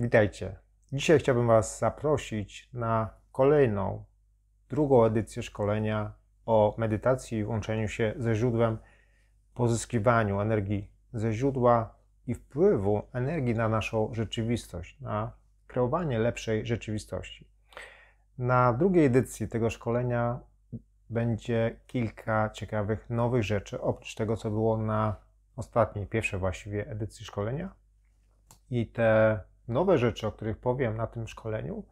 Witajcie. Dzisiaj chciałbym Was zaprosić na kolejną, drugą edycję szkolenia o medytacji i łączeniu się ze źródłem, pozyskiwaniu energii ze źródła i wpływu energii na naszą rzeczywistość, na kreowanie lepszej rzeczywistości. Na drugiej edycji tego szkolenia będzie kilka ciekawych nowych rzeczy, oprócz tego, co było na ostatniej, pierwszej właściwie edycji szkolenia. I te nowe rzeczy, o których powiem na tym szkoleniu,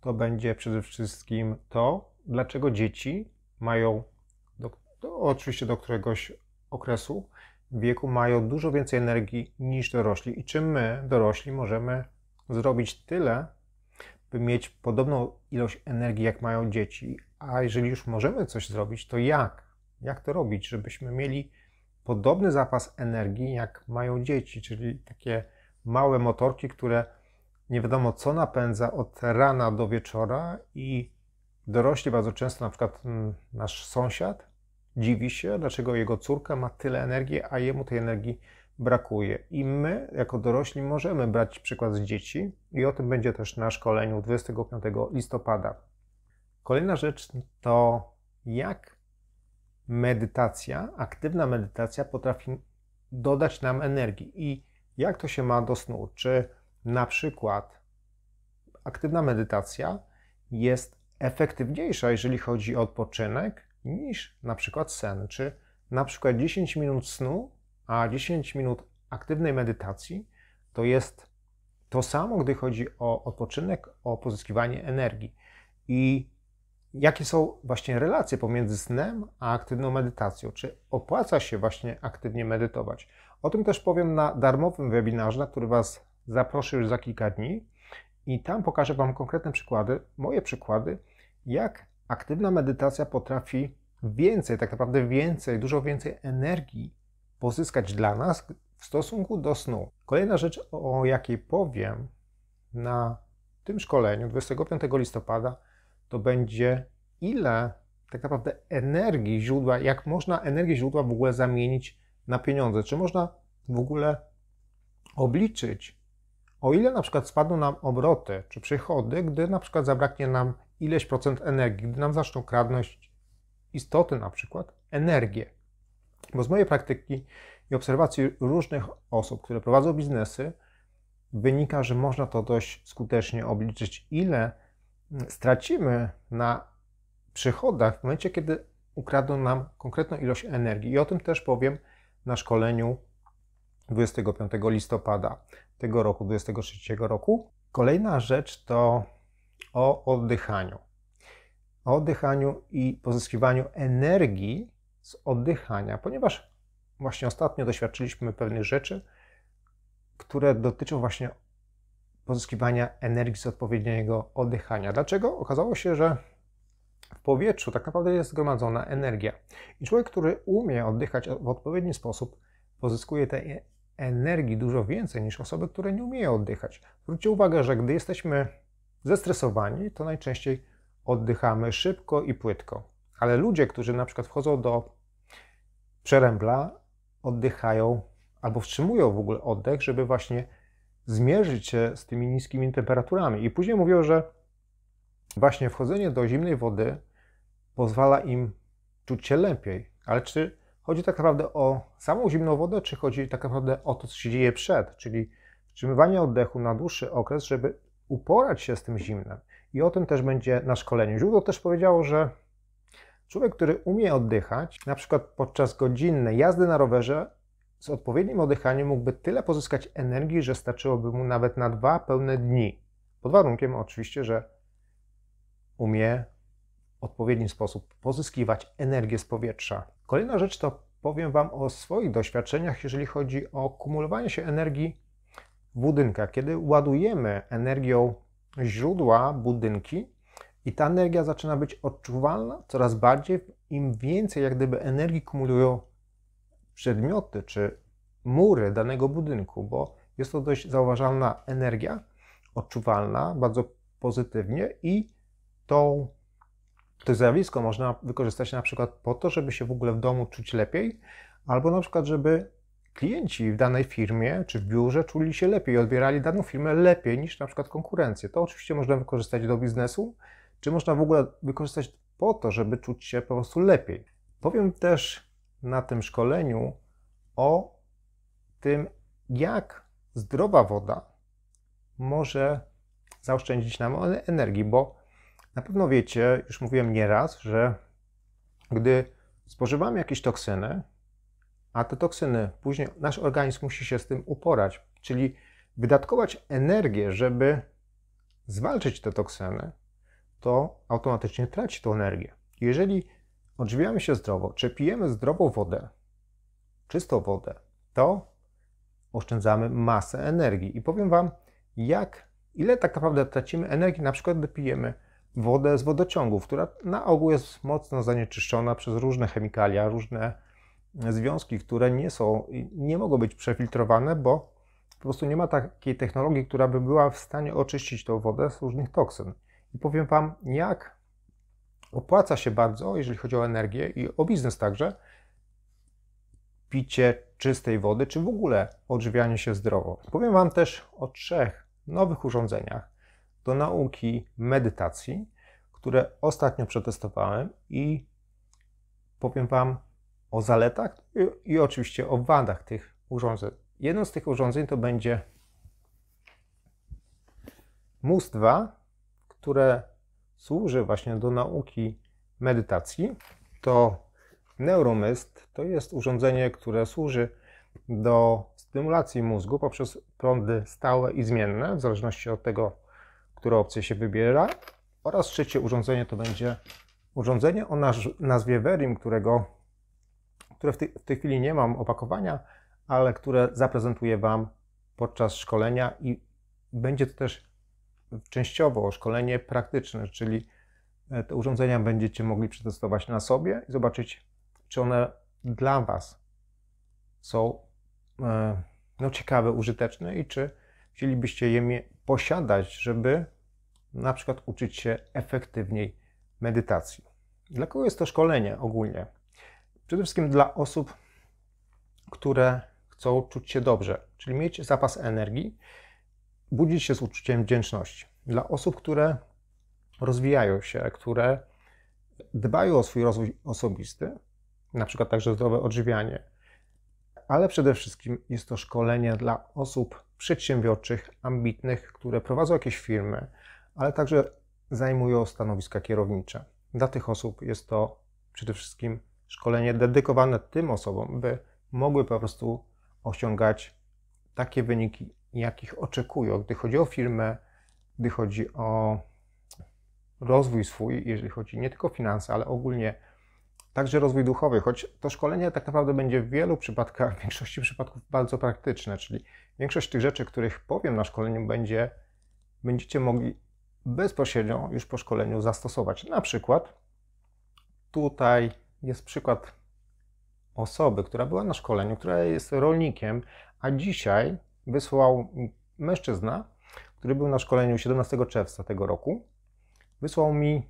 to będzie przede wszystkim to, dlaczego dzieci mają, do, do, oczywiście do któregoś okresu wieku, mają dużo więcej energii niż dorośli i czy my, dorośli, możemy zrobić tyle, by mieć podobną ilość energii, jak mają dzieci. A jeżeli już możemy coś zrobić, to jak? Jak to robić, żebyśmy mieli podobny zapas energii, jak mają dzieci, czyli takie małe motorki, które nie wiadomo co napędza od rana do wieczora i dorośli bardzo często, na przykład mm, nasz sąsiad, dziwi się, dlaczego jego córka ma tyle energii, a jemu tej energii brakuje. I my, jako dorośli, możemy brać przykład z dzieci, i o tym będzie też na szkoleniu 25 listopada. Kolejna rzecz to jak medytacja, aktywna medytacja potrafi dodać nam energii. I jak to się ma do snu. Czy na przykład aktywna medytacja jest efektywniejsza, jeżeli chodzi o odpoczynek, niż na przykład sen. Czy na przykład 10 minut snu, a 10 minut aktywnej medytacji to jest to samo, gdy chodzi o odpoczynek, o pozyskiwanie energii. I jakie są właśnie relacje pomiędzy snem a aktywną medytacją? Czy opłaca się właśnie aktywnie medytować? O tym też powiem na darmowym webinarze, na który Was zaproszę już za kilka dni i tam pokażę Wam konkretne przykłady, moje przykłady, jak aktywna medytacja potrafi więcej, tak naprawdę więcej, dużo więcej energii pozyskać dla nas w stosunku do snu. Kolejna rzecz, o jakiej powiem na tym szkoleniu 25 listopada, to będzie ile tak naprawdę energii źródła, jak można energię źródła w ogóle zamienić na pieniądze? Czy można w ogóle obliczyć, o ile na przykład spadną nam obroty czy przychody, gdy na przykład zabraknie nam ileś procent energii, gdy nam zaczną kradnąć istoty na przykład energię. Bo z mojej praktyki i obserwacji różnych osób, które prowadzą biznesy, wynika, że można to dość skutecznie obliczyć, ile stracimy na przychodach w momencie, kiedy ukradną nam konkretną ilość energii. I o tym też powiem na szkoleniu 25 listopada tego roku, 23 roku. Kolejna rzecz to o oddychaniu. O oddychaniu i pozyskiwaniu energii z oddychania, ponieważ właśnie ostatnio doświadczyliśmy pewnych rzeczy, które dotyczą właśnie pozyskiwania energii z odpowiedniego oddychania. Dlaczego? Okazało się, że w powietrzu tak naprawdę jest zgromadzona energia. I człowiek, który umie oddychać w odpowiedni sposób, pozyskuje tej energii dużo więcej niż osoby, które nie umieją oddychać. Zwróćcie uwagę, że gdy jesteśmy zestresowani, to najczęściej oddychamy szybko i płytko. Ale ludzie, którzy na przykład wchodzą do przerębla, oddychają albo wstrzymują w ogóle oddech, żeby właśnie zmierzyć się z tymi niskimi temperaturami. I później mówią, że właśnie wchodzenie do zimnej wody pozwala im czuć się lepiej. Ale czy chodzi tak naprawdę o samą zimną wodę, czy chodzi tak naprawdę o to, co się dzieje przed, czyli wstrzymywanie oddechu na dłuższy okres, żeby uporać się z tym zimnem. I o tym też będzie na szkoleniu. Źródło też powiedziało, że człowiek, który umie oddychać, na przykład podczas godzinnej jazdy na rowerze, z odpowiednim oddychaniem mógłby tyle pozyskać energii, że starczyłoby mu nawet na dwa pełne dni. Pod warunkiem oczywiście, że umie w odpowiedni sposób pozyskiwać energię z powietrza. Kolejna rzecz to powiem Wam o swoich doświadczeniach, jeżeli chodzi o kumulowanie się energii w budynkach. Kiedy ładujemy energią źródła budynki i ta energia zaczyna być odczuwalna coraz bardziej, im więcej jak gdyby energii kumulują przedmioty czy mury danego budynku, bo jest to dość zauważalna energia, odczuwalna bardzo pozytywnie i tą, to zjawisko można wykorzystać na przykład po to, żeby się w ogóle w domu czuć lepiej, albo na przykład, żeby klienci w danej firmie czy w biurze czuli się lepiej, odbierali daną firmę lepiej niż na przykład konkurencję. To oczywiście można wykorzystać do biznesu, czy można w ogóle wykorzystać po to, żeby czuć się po prostu lepiej. Powiem też na tym szkoleniu o tym, jak zdrowa woda może zaoszczędzić nam e- energii, bo na pewno wiecie, już mówiłem nieraz, że gdy spożywamy jakieś toksyny, a te toksyny później nasz organizm musi się z tym uporać, czyli wydatkować energię, żeby zwalczyć te toksyny, to automatycznie traci tą energię. Jeżeli odżywiamy się zdrowo, czy pijemy zdrową wodę, czystą wodę, to oszczędzamy masę energii. I powiem Wam, jak, ile tak naprawdę tracimy energii, na przykład gdy pijemy wodę z wodociągów, która na ogół jest mocno zanieczyszczona przez różne chemikalia, różne związki, które nie są, nie mogą być przefiltrowane, bo po prostu nie ma takiej technologii, która by była w stanie oczyścić tą wodę z różnych toksyn. I powiem Wam, jak opłaca się bardzo, jeżeli chodzi o energię i o biznes także, picie czystej wody, czy w ogóle odżywianie się zdrowo. Powiem Wam też o trzech nowych urządzeniach do nauki medytacji, które ostatnio przetestowałem i powiem Wam o zaletach i, i oczywiście o wadach tych urządzeń. Jedno z tych urządzeń to będzie MUS-2, które służy właśnie do nauki medytacji, to Neuromyst to jest urządzenie, które służy do stymulacji mózgu poprzez prądy stałe i zmienne, w zależności od tego, które opcje się wybiera. Oraz trzecie urządzenie to będzie urządzenie o nazwie Verim, którego, które w, w tej chwili nie mam opakowania, ale które zaprezentuję Wam podczas szkolenia i będzie to też częściowo szkolenie praktyczne, czyli e, te urządzenia będziecie mogli przetestować na sobie i zobaczyć, czy one dla Was są e, no, ciekawe, użyteczne i czy chcielibyście je posiadać, żeby na przykład uczyć się efektywniej medytacji. Dla kogo jest to szkolenie ogólnie? Przede wszystkim dla osób, które chcą czuć się dobrze, czyli mieć zapas energii budzić się z uczuciem wdzięczności dla osób, które rozwijają się, które dbają o swój rozwój osobisty, na przykład także zdrowe odżywianie, ale przede wszystkim jest to szkolenie dla osób przedsiębiorczych, ambitnych, które prowadzą jakieś firmy, ale także zajmują stanowiska kierownicze. Dla tych osób jest to przede wszystkim szkolenie dedykowane tym osobom, by mogły po prostu osiągać takie wyniki, jakich oczekują, gdy chodzi o firmę, gdy chodzi o rozwój swój, jeżeli chodzi nie tylko o finanse, ale ogólnie także rozwój duchowy, choć to szkolenie tak naprawdę będzie w wielu przypadkach, w większości przypadków bardzo praktyczne, czyli większość tych rzeczy, których powiem na szkoleniu, będzie, będziecie mogli bezpośrednio już po szkoleniu zastosować. Na przykład tutaj jest przykład osoby, która była na szkoleniu, która jest rolnikiem, a dzisiaj wysłał mężczyzna, który był na szkoleniu 17 czerwca tego roku. Wysłał mi,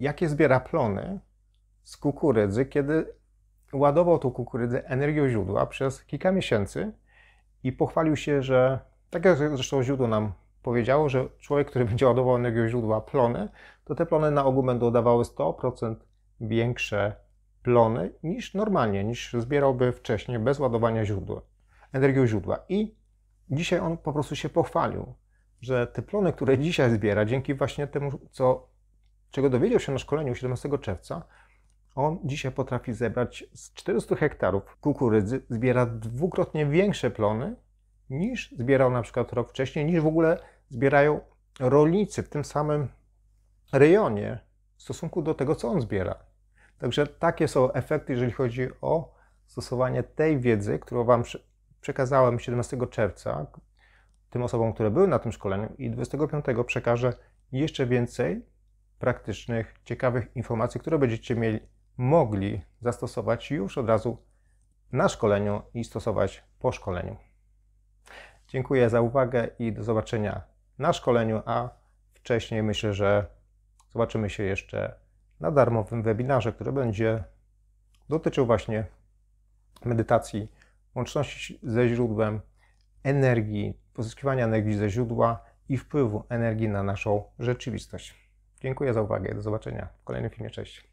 jakie zbiera plony z kukurydzy, kiedy ładował tą kukurydzę energią źródła przez kilka miesięcy i pochwalił się, że tak jak zresztą źródło nam powiedziało, że człowiek, który będzie ładował energią źródła plony, to te plony na ogół będą dawały 100% większe plony niż normalnie, niż zbierałby wcześniej bez ładowania źródła energią źródła. I dzisiaj on po prostu się pochwalił, że te plony, które dzisiaj zbiera, dzięki właśnie temu, co, czego dowiedział się na szkoleniu 17 czerwca, on dzisiaj potrafi zebrać z 400 hektarów kukurydzy, zbiera dwukrotnie większe plony niż zbierał na przykład rok wcześniej, niż w ogóle zbierają rolnicy w tym samym rejonie w stosunku do tego, co on zbiera. Także takie są efekty, jeżeli chodzi o stosowanie tej wiedzy, którą Wam przekazałem 17 czerwca tym osobom, które były na tym szkoleniu i 25 przekażę jeszcze więcej praktycznych, ciekawych informacji, które będziecie mieli, mogli zastosować już od razu na szkoleniu i stosować po szkoleniu. Dziękuję za uwagę i do zobaczenia na szkoleniu, a wcześniej myślę, że zobaczymy się jeszcze na darmowym webinarze, który będzie dotyczył właśnie medytacji łączności ze źródłem, energii, pozyskiwania energii ze źródła i wpływu energii na naszą rzeczywistość. Dziękuję za uwagę. Do zobaczenia w kolejnym filmie. Cześć.